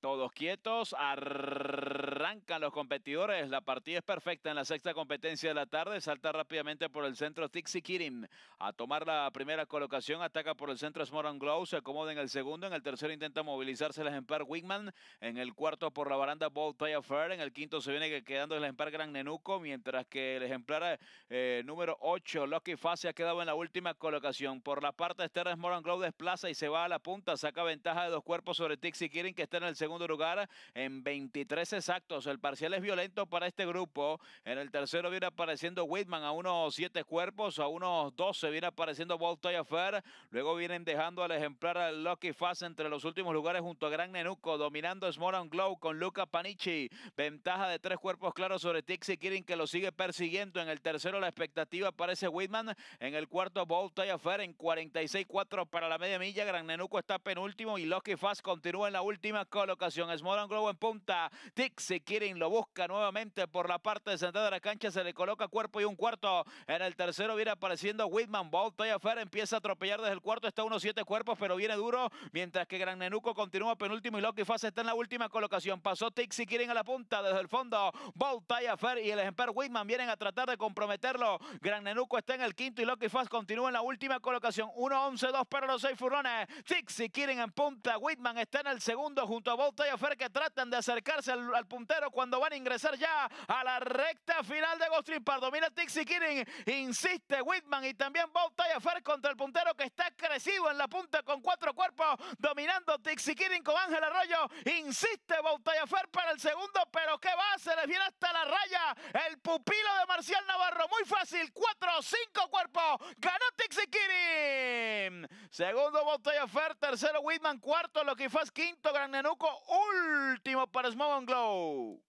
Todos quietos, arrancan los competidores. La partida es perfecta en la sexta competencia de la tarde. Salta rápidamente por el centro Tixi Kirin a tomar la primera colocación. Ataca por el centro Smoran Glow. Se acomoda en el segundo. En el tercero intenta movilizarse el ejemplar Wigman. En el cuarto por la baranda Bow En el quinto se viene quedando el ejemplar Gran Nenuco. Mientras que el ejemplar eh, número 8, Lucky se ha quedado en la última colocación. Por la parte externa Smoran Glow desplaza y se va a la punta. Saca ventaja de dos cuerpos sobre Tixi Kirin que está en el segundo segundo lugar en 23 exactos. El parcial es violento para este grupo. En el tercero viene apareciendo Whitman a unos 7 cuerpos, a unos 12 viene apareciendo Voltaire Fair. Luego vienen dejando al ejemplar Lucky Fast entre los últimos lugares junto a Gran Nenuco, dominando Small and Glow con Luca Panichi. Ventaja de tres cuerpos claros sobre Tixi Kirin que lo sigue persiguiendo. En el tercero la expectativa aparece Whitman. En el cuarto Voltaire Fair en 46-4 para la media milla. Gran Nenuco está penúltimo y Lucky Fast continúa en la última colocación ocasión. Es Globo en punta. Tixi Kirin lo busca nuevamente por la parte de central de la cancha. Se le coloca cuerpo y un cuarto. En el tercero viene apareciendo Whitman Ball. Fer empieza a atropellar desde el cuarto. Está unos siete cuerpos, pero viene duro. Mientras que Gran Nenuco continúa penúltimo y Loki Fast está en la última colocación. Pasó Tixi si a la punta desde el fondo. Ball, Fer y el ejemplar Whitman vienen a tratar de comprometerlo. Gran Nenuco está en el quinto y Loki Fast continúa en la última colocación. 1-11-2 para los seis furrones. Tixi si en punta. Whitman está en el segundo junto a Ball usted que tratan de acercarse al, puntero cuando van a ingresar ya a la recta final de Ghost Pardo. domina Tixi Kirin, insiste Whitman y también Bauta Fer contra el puntero que está crecido en la punta con cuatro cuerpos, dominando Tixi con Ángel Arroyo. Insiste Bauta Fer para el segundo, pero ¿qué va? Se les viene hasta la raya el pupilo de Marcial Navarro. Muy fácil, cuatro, cinco cuerpos. Ganó Tixi Segundo, Botella Fer. Tercero, Whitman. Cuarto, Loquifaz. Quinto, Gran Nenuco. Último para Smoke Glow.